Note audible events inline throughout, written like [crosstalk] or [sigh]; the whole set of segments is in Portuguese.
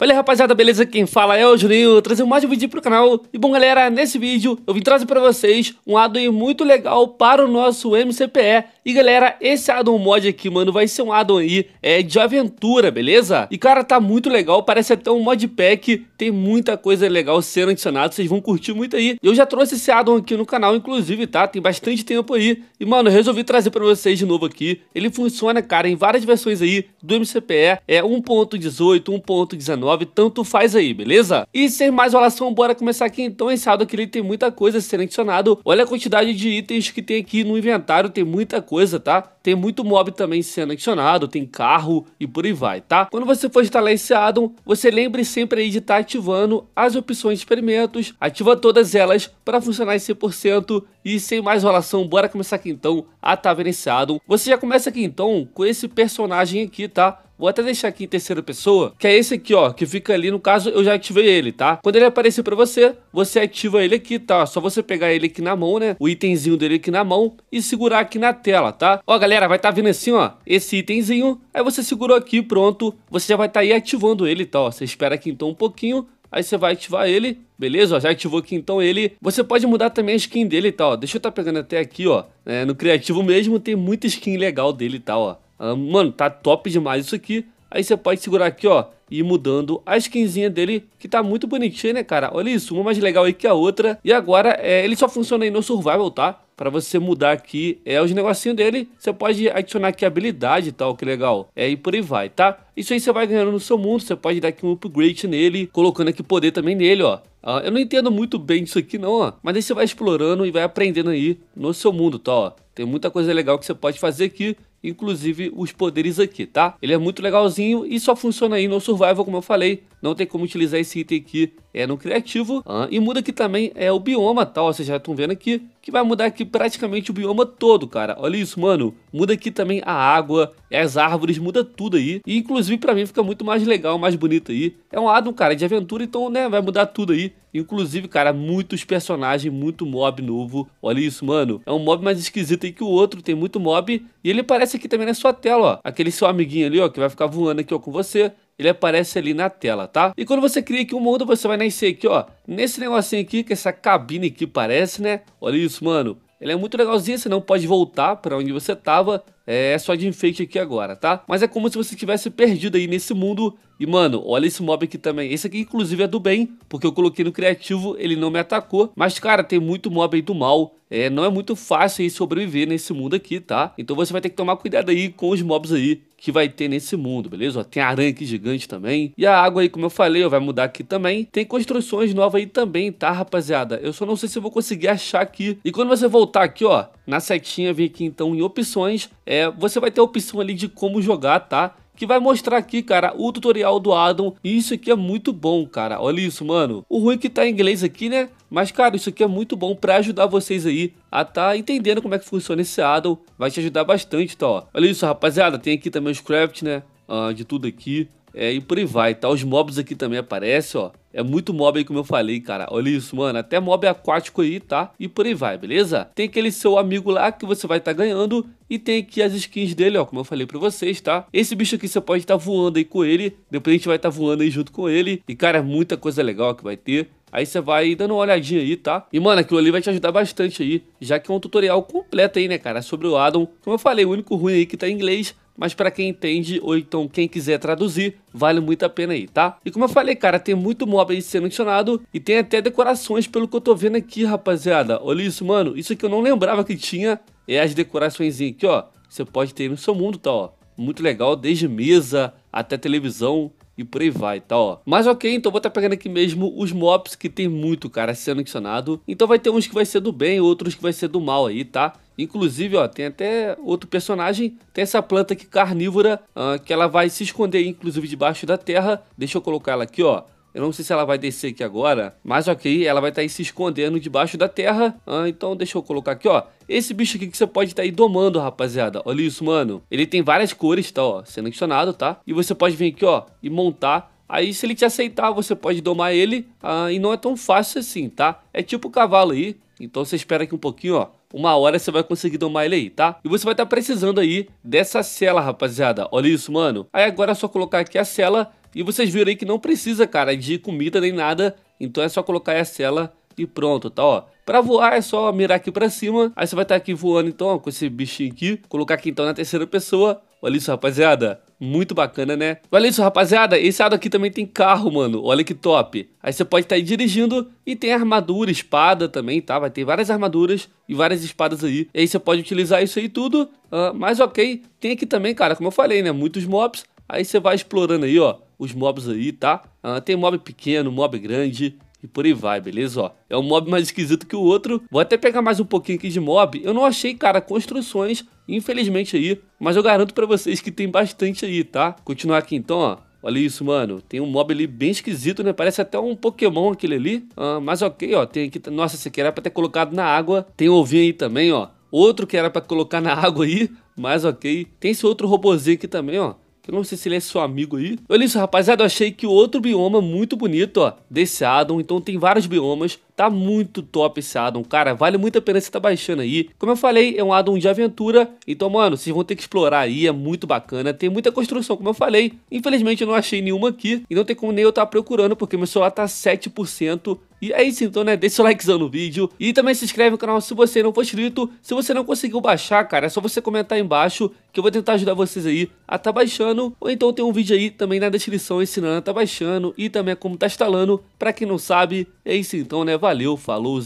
Valeu, rapaziada, beleza? Quem fala é o Juninho, trazendo mais um vídeo pro canal. E bom, galera, nesse vídeo eu vim trazer para vocês um addon muito legal para o nosso MCPE. E galera, esse addon mod aqui, mano, vai ser um addon aí é, de aventura, beleza? E cara, tá muito legal, parece até um mod pack, tem muita coisa legal sendo adicionado. vocês vão curtir muito aí. Eu já trouxe esse addon aqui no canal, inclusive, tá? Tem bastante tempo aí. E mano, resolvi trazer para vocês de novo aqui. Ele funciona, cara, em várias versões aí do MCPE, é 1.18, 1.19, 9, tanto faz aí, beleza? E sem mais relação, bora começar aqui então esse round aqui, ele tem muita coisa selecionado. Olha a quantidade de itens que tem aqui no inventário, tem muita coisa, tá? Tem muito mob também sendo adicionado, tem carro e por aí vai, tá? Quando você for instalar esse addon, você lembre sempre aí de estar tá ativando as opções de experimentos, ativa todas elas para funcionar em 100% e sem mais enrolação, bora começar aqui então a Taverna Adam. Você já começa aqui então com esse personagem aqui, tá? Vou até deixar aqui em terceira pessoa, que é esse aqui, ó, que fica ali, no caso, eu já ativei ele, tá? Quando ele aparecer pra você, você ativa ele aqui, tá? Só você pegar ele aqui na mão, né? O itemzinho dele aqui na mão e segurar aqui na tela, tá? Ó, galera, vai tá vindo assim, ó, esse itemzinho. Aí você segurou aqui, pronto. Você já vai tá aí ativando ele, tá? Ó, você espera aqui então um pouquinho Aí você vai ativar ele, beleza? já ativou aqui então ele. Você pode mudar também a skin dele e tá, tal. Deixa eu estar tá pegando até aqui, ó. É, no criativo mesmo tem muita skin legal dele e tá, tal, ó. Ah, mano, tá top demais isso aqui. Aí você pode segurar aqui, ó, e ir mudando a skinzinha dele, que tá muito bonitinha, né, cara? Olha isso, uma mais legal aí que a outra. E agora, é, ele só funciona aí no survival, tá? para você mudar aqui é os negocinhos dele. Você pode adicionar aqui habilidade e tal, que legal. É, e por aí vai, tá? Isso aí você vai ganhando no seu mundo, você pode dar aqui um upgrade nele, colocando aqui poder também nele, ó. Ah, eu não entendo muito bem isso aqui não, ó. Mas aí você vai explorando e vai aprendendo aí no seu mundo, tá, ó. Tem muita coisa legal que você pode fazer aqui inclusive os poderes aqui, tá? Ele é muito legalzinho e só funciona aí no survival, como eu falei, não tem como utilizar esse item aqui é, no criativo. Ah, e muda aqui também é o bioma, tal, tá? vocês já estão vendo aqui, que vai mudar aqui praticamente o bioma todo, cara. Olha isso, mano. Muda aqui também a água, as árvores, muda tudo aí. E inclusive pra mim fica muito mais legal, mais bonito aí. É um addon, cara, de aventura, então, né, vai mudar tudo aí. Inclusive, cara, muitos personagens, muito mob novo. Olha isso, mano. É um mob mais esquisito aí que o outro, tem muito mob. E ele aparece aqui também na sua tela, ó. Aquele seu amiguinho ali, ó, que vai ficar voando aqui, ó, com você ele aparece ali na tela, tá? E quando você cria aqui um mundo, você vai nascer aqui, ó, nesse negocinho aqui, que essa cabine aqui parece, né? Olha isso, mano. Ele é muito legalzinho, você não pode voltar para onde você tava, é só de enfeite aqui agora, tá? Mas é como se você tivesse perdido aí nesse mundo. E, mano, olha esse mob aqui também. Esse aqui, inclusive, é do bem, porque eu coloquei no criativo, ele não me atacou. Mas, cara, tem muito mob aí do mal. É, não é muito fácil aí sobreviver nesse mundo aqui, tá? Então você vai ter que tomar cuidado aí com os mobs aí que vai ter nesse mundo, beleza? tem aranha aqui gigante também. E a água aí, como eu falei, vai mudar aqui também. Tem construções novas aí também, tá, rapaziada? Eu só não sei se eu vou conseguir achar aqui. E quando você voltar aqui, ó, na setinha, vem aqui então em opções, é, você vai ter a opção ali de como jogar, tá? que vai mostrar aqui, cara, o tutorial do Adam. E isso aqui é muito bom, cara. Olha isso, mano. O ruim é que tá em inglês aqui, né? Mas, cara, isso aqui é muito bom para ajudar vocês aí a tá entendendo como é que funciona esse Adam. Vai te ajudar bastante, tá? Ó. Olha isso, rapaziada. Tem aqui também os crafts, né? Ah, de tudo aqui. É, e por aí vai, tá? Os mobs aqui também aparecem, ó. É muito mob aí como eu falei, cara. Olha isso, mano. Até mob aquático aí, tá? E por aí vai, beleza? Tem aquele seu amigo lá que você vai estar tá ganhando. E tem aqui as skins dele, ó, como eu falei pra vocês, tá? Esse bicho aqui você pode estar tá voando aí com ele. Depois a gente vai estar tá voando aí junto com ele. E, cara, é muita coisa legal que vai ter. Aí você vai dando uma olhadinha aí, tá? E, mano, aquilo ali vai te ajudar bastante aí, já que é um tutorial completo aí, né, cara, é sobre o Adam. Como eu falei, o único ruim aí que tá em inglês, mas para quem entende ou então quem quiser traduzir, vale muito a pena aí, tá? E como eu falei, cara, tem muito mob aí sendo adicionado e tem até decorações pelo que eu tô vendo aqui, rapaziada. Olha isso, mano, isso que eu não lembrava que tinha é as decorações aqui, ó. Você pode ter no seu mundo, tá, ó. Muito legal, desde mesa até televisão, e por aí vai, tá, ó. Mas ok, então vou estar tá pegando aqui mesmo os mobs que tem muito, cara, sendo adicionado. Então vai ter uns que vai ser do bem, outros que vai ser do mal aí, tá? Inclusive, ó, tem até outro personagem, tem essa planta aqui carnívora, uh, que ela vai se esconder, inclusive, debaixo da terra. Deixa eu colocar ela aqui, ó. Eu não sei se ela vai descer aqui agora, mas ok, ela vai estar tá aí se escondendo debaixo da terra. Ah, então deixa eu colocar aqui, ó. Esse bicho aqui que você pode estar tá aí domando, rapaziada. Olha isso, mano. Ele tem várias cores, tá, ó, selecionado, tá? E você pode vir aqui, ó, e montar Aí se ele te aceitar, você pode domar ele ah, e não é tão fácil assim, tá? É tipo o cavalo aí, então você espera aqui um pouquinho, ó. Uma hora você vai conseguir domar ele aí, tá? E você vai estar tá precisando aí dessa cela, rapaziada. Olha isso, mano. Aí agora é só colocar aqui a cela e vocês viram aí que não precisa, cara, de comida nem nada. Então é só colocar a cela e pronto, tá, ó. Pra voar é só mirar aqui pra cima. Aí você vai estar tá aqui voando, então, ó, com esse bichinho aqui. Colocar aqui, então, na terceira pessoa. Olha isso, rapaziada. Muito bacana, né? Olha isso, rapaziada. Esse lado aqui também tem carro, mano. Olha que top. Aí você pode estar tá dirigindo e tem armadura, espada também, tá? Vai ter várias armaduras e várias espadas aí. E aí você pode utilizar isso aí tudo. Uh, mas ok, tem aqui também, cara, como eu falei, né? Muitos mobs. Aí você vai explorando aí, ó, os mobs aí, tá? Ah, tem mob pequeno, mob grande, e por aí vai, beleza? Ó, é um mob mais esquisito que o outro. Vou até pegar mais um pouquinho aqui de mob. Eu não achei, cara, construções, infelizmente aí. Mas eu garanto pra vocês que tem bastante aí, tá? Continuar aqui então, ó. Olha isso, mano. Tem um mob ali bem esquisito, né? Parece até um Pokémon aquele ali. Ah, mas ok, ó. Tem aqui... Nossa, esse aqui era pra ter colocado na água. Tem um ovinho aí também, ó. Outro que era pra colocar na [laughs] água aí. Mas ok. Tem esse outro robozinho aqui também, ó. Eu não sei se ele é seu amigo aí. Olha isso, rapaziada, eu achei que o outro bioma muito bonito, ó, desse Adam. Então tem vários biomas. Tá muito top esse Adam, cara. Vale muito a pena você tá baixando aí. Como eu falei, é um Adam de aventura. Então, mano, vocês vão ter que explorar aí. É muito bacana. Tem muita construção, como eu falei. Infelizmente, eu não achei nenhuma aqui. E não tem como nem eu estar tá procurando, porque meu celular tá 7% e é isso então, né? Deixa o likezão no vídeo e também se inscreve no canal se você não for inscrito. Se você não conseguiu baixar, cara, é só você comentar aí embaixo que eu vou tentar ajudar vocês aí a tá baixando. Ou então tem um vídeo aí também na descrição ensinando a tá baixando e também é como tá instalando. Pra quem não sabe, é isso então, né? Valeu, falou,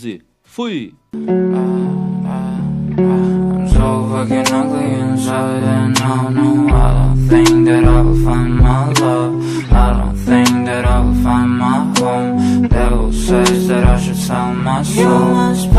Fui! fucking ugly inside And I know I don't think that I will find my love my soul.